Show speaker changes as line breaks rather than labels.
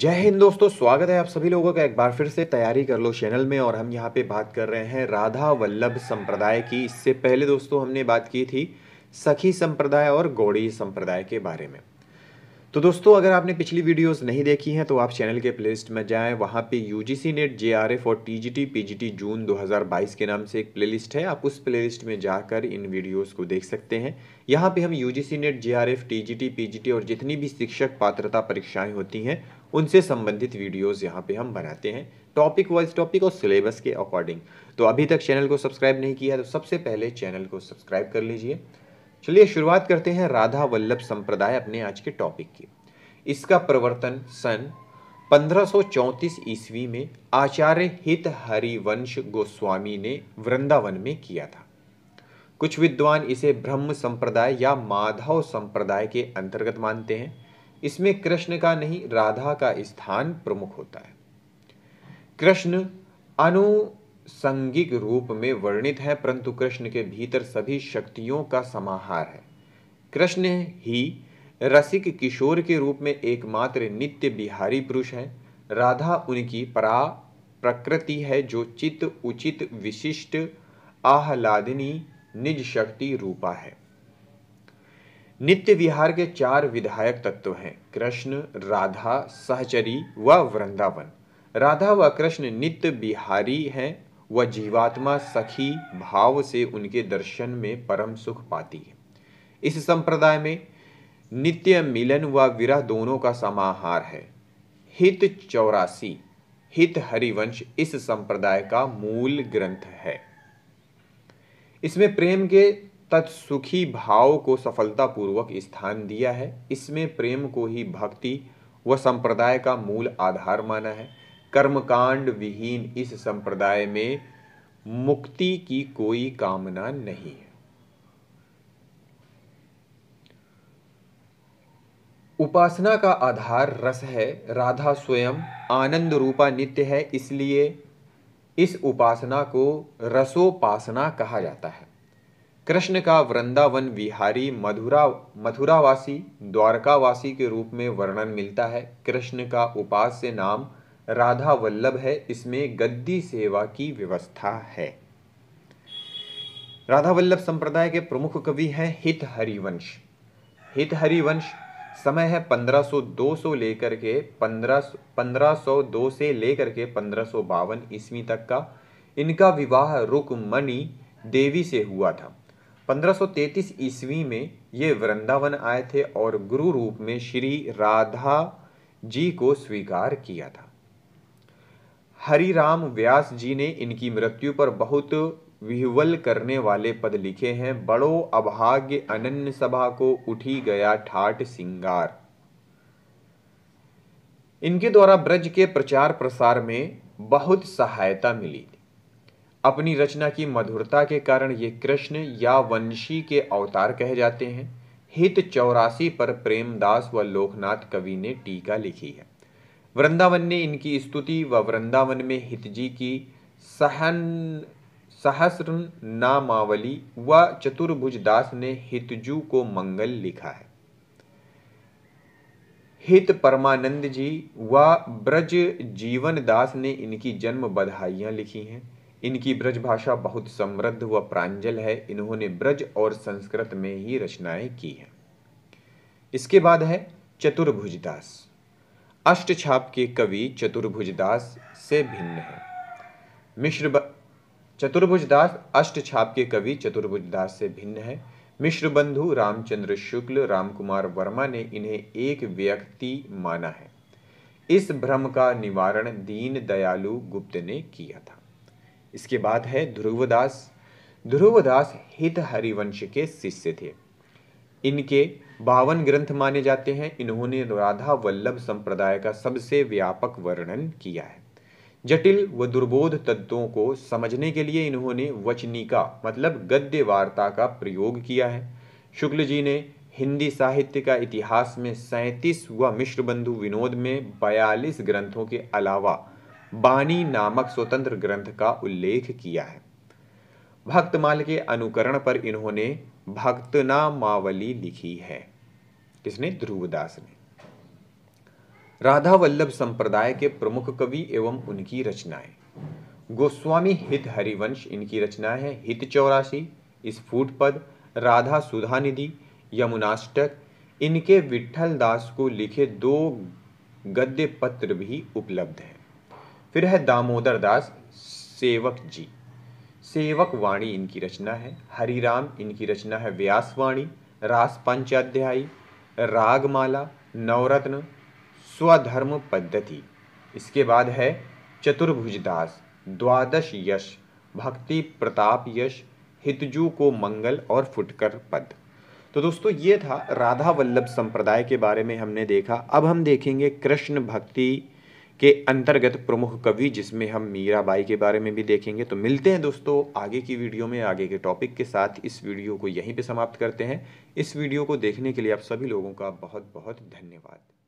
जय हिंद दोस्तों स्वागत है आप सभी लोगों का एक बार फिर से तैयारी कर लो चैनल में और हम यहाँ पे बात कर रहे हैं राधा वल्लभ संप्रदाय की इससे पहले दोस्तों हमने बात की थी सखी संप्रदाय और गौड़ी संप्रदाय के बारे में तो दोस्तों अगर आपने पिछली वीडियोस नहीं देखी हैं तो आप चैनल के प्ले में जाएं वहाँ पे यूजीसी नेट एफ और जी टी जून बाईस के नाम से एक प्ले है आप उस प्ले में जाकर इन वीडियोस को देख सकते हैं यहाँ पे हम UGC NET P G T और जितनी भी शिक्षक पात्रता परीक्षाएं होती हैं उनसे संबंधित वीडियोस यहाँ पे हम बनाते हैं टॉपिक वाइज टॉपिक और सिलेबस के अकॉर्डिंग तो अभी तक चैनल को सब्सक्राइब नहीं किया तो सबसे पहले चैनल को सब्सक्राइब कर लीजिए चलिए शुरुआत करते हैं राधा वल्लभ संप्रदाय अपने आज के टॉपिक की इसका प्रवर्तन सन 1534 ईस्वी में आचार्य हित हरिवंश गोस्वामी ने वृंदावन में किया था कुछ विद्वान इसे ब्रह्म संप्रदाय या माधव संप्रदाय के अंतर्गत मानते हैं इसमें कृष्ण का नहीं राधा का स्थान प्रमुख होता है कृष्ण अनुसंगिक रूप में वर्णित है परंतु कृष्ण के भीतर सभी शक्तियों का समाहार है कृष्ण ही रसिक किशोर के रूप में एकमात्र नित्य बिहारी पुरुष हैं राधा उनकी परा प्रकृति है जो चित्त उचित विशिष्ट आह्लादिनी निज शक्ति रूपा है नित्य विहार के चार विधायक तत्व हैं कृष्ण राधा सहचरी व वृंदावन राधा व कृष्ण नित्य बिहारी हैं व जीवात्मा सखी भाव से उनके दर्शन में परम सुख पाती है इस संप्रदाय में नित्य मिलन व विरह दोनों का समाहार है हित चौरासी हित हरिवंश इस संप्रदाय का मूल ग्रंथ है इसमें प्रेम के तत्सुखी भाव को सफलतापूर्वक स्थान दिया है इसमें प्रेम को ही भक्ति व संप्रदाय का मूल आधार माना है कर्मकांड विहीन इस संप्रदाय में मुक्ति की कोई कामना नहीं है उपासना का आधार रस है राधा स्वयं आनंद रूपा नित्य है इसलिए इस उपासना को रसोपासना कहा जाता है कृष्ण का वृंदावन विहारी मधुरा मथुरावासी द्वारकावासी के रूप में वर्णन मिलता है कृष्ण का उपास्य नाम राधा वल्लभ है इसमें गद्दी सेवा की व्यवस्था है राधा वल्लभ संप्रदाय के प्रमुख कवि हैं हित हरिवंश हित हरिवंश समय है 1502 सो लेकर के 15 1502 से लेकर के पंद्रह ईस्वी तक का इनका विवाह रुकमणि देवी से हुआ था 1533 ईस्वी में ये वृंदावन आए थे और गुरु रूप में श्री राधा जी को स्वीकार किया था हरि राम व्यास जी ने इनकी मृत्यु पर बहुत विह्वल करने वाले पद लिखे हैं बड़ो अभाग्य अनन्य सभा को उठी गया ठाट सिंगार इनके द्वारा ब्रज के प्रचार प्रसार में बहुत सहायता मिली थी अपनी रचना की मधुरता के कारण ये कृष्ण या वंशी के अवतार कहे जाते हैं हित चौरासी पर प्रेमदास व लोकनाथ कवि ने टीका लिखी है वृंदावन ने इनकी स्तुति व वृंदावन में हितजी की सहन सहस्र नामावली व चतुर्भुज दास ने हितजू को मंगल लिखा है हित परमानंद जी व ब्रज जीवन दास ने इनकी जन्म बधाइयाँ लिखी हैं इनकी ब्रज भाषा बहुत समृद्ध व प्रांजल है इन्होंने ब्रज और संस्कृत में ही रचनाएं की हैं इसके बाद है चतुर्भुजदास अष्टछाप के कवि चतुर्भुजदास से भिन्न है मिश्र चतुर्भुजदास अष्टछाप के कवि चतुर्भुजदास से भिन्न है मिश्र बंधु रामचंद्र शुक्ल रामकुमार वर्मा ने इन्हें एक व्यक्ति माना है इस भ्रम का निवारण दीन दयालु गुप्त ने किया था इसके बाद है ध्रुवदास ध्रुवदास हित हरिवंश के शिष्य थे इनके बावन ग्रंथ माने जाते हैं इन्होंने राधा वल्लभ संप्रदाय का सबसे व्यापक वर्णन किया है जटिल व दुर्बोध तत्वों को समझने के लिए इन्होंने वचनिका मतलब गद्य वार्ता का प्रयोग किया है शुक्ल जी ने हिंदी साहित्य का इतिहास में सैंतीस व मिश्र बंधु विनोद में बयालीस ग्रंथों के अलावा बानी नामक स्वतंत्र ग्रंथ का उल्लेख किया है भक्तमाल के अनुकरण पर इन्होंने भक्तनामावली लिखी है किसने ध्रुवदास ने राधा वल्लभ संप्रदाय के प्रमुख कवि एवं उनकी रचनाएं गोस्वामी हित हरिवंश इनकी रचना है हित चौरासी स्फुट पद राधा सुधा निधि यमुनाष्टक इनके विठल दास को लिखे दो गद्य पत्र भी उपलब्ध हैं फिर है दामोदर दास सेवक जी सेवक वाणी इनकी रचना है हरिराम इनकी रचना है व्यास वाणी रास पंचाध्यायी रागमाला नवरत्न स्वधर्म पद्धति इसके बाद है चतुर्भुज दास द्वादश यश भक्ति प्रताप यश हितजू को मंगल और फुटकर पद तो दोस्तों ये था राधा वल्लभ संप्रदाय के बारे में हमने देखा अब हम देखेंगे कृष्ण भक्ति के अंतर्गत प्रमुख कवि जिसमें हम मीराबाई के बारे में भी देखेंगे तो मिलते हैं दोस्तों आगे की वीडियो में आगे के टॉपिक के साथ इस वीडियो को यहीं पे समाप्त करते हैं इस वीडियो को देखने के लिए आप सभी लोगों का बहुत बहुत धन्यवाद